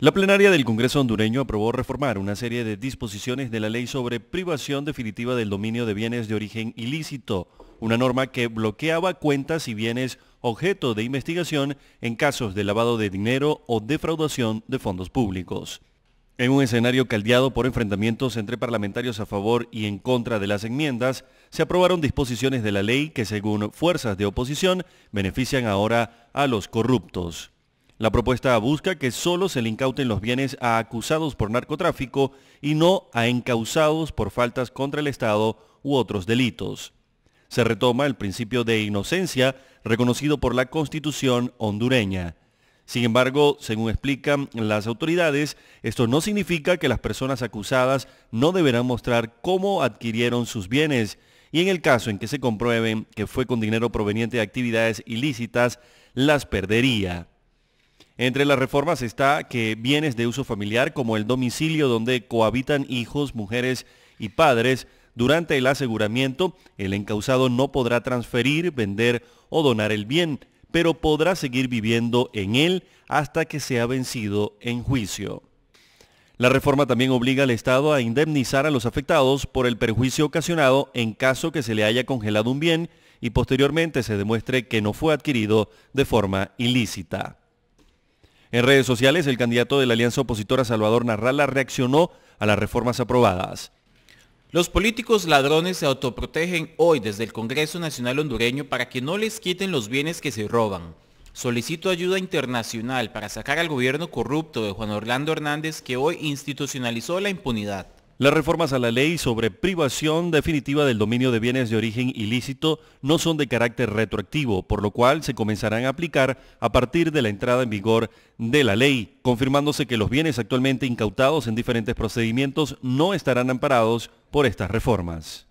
La plenaria del Congreso hondureño aprobó reformar una serie de disposiciones de la ley sobre privación definitiva del dominio de bienes de origen ilícito, una norma que bloqueaba cuentas y bienes objeto de investigación en casos de lavado de dinero o defraudación de fondos públicos. En un escenario caldeado por enfrentamientos entre parlamentarios a favor y en contra de las enmiendas, se aprobaron disposiciones de la ley que según fuerzas de oposición benefician ahora a los corruptos. La propuesta busca que solo se le incauten los bienes a acusados por narcotráfico y no a encausados por faltas contra el Estado u otros delitos. Se retoma el principio de inocencia reconocido por la Constitución hondureña. Sin embargo, según explican las autoridades, esto no significa que las personas acusadas no deberán mostrar cómo adquirieron sus bienes y en el caso en que se comprueben que fue con dinero proveniente de actividades ilícitas, las perdería. Entre las reformas está que bienes de uso familiar como el domicilio donde cohabitan hijos, mujeres y padres, durante el aseguramiento, el encausado no podrá transferir, vender o donar el bien, pero podrá seguir viviendo en él hasta que sea vencido en juicio. La reforma también obliga al Estado a indemnizar a los afectados por el perjuicio ocasionado en caso que se le haya congelado un bien y posteriormente se demuestre que no fue adquirido de forma ilícita. En redes sociales, el candidato de la alianza opositora Salvador Narrala reaccionó a las reformas aprobadas. Los políticos ladrones se autoprotegen hoy desde el Congreso Nacional Hondureño para que no les quiten los bienes que se roban. Solicito ayuda internacional para sacar al gobierno corrupto de Juan Orlando Hernández que hoy institucionalizó la impunidad. Las reformas a la ley sobre privación definitiva del dominio de bienes de origen ilícito no son de carácter retroactivo, por lo cual se comenzarán a aplicar a partir de la entrada en vigor de la ley, confirmándose que los bienes actualmente incautados en diferentes procedimientos no estarán amparados por estas reformas.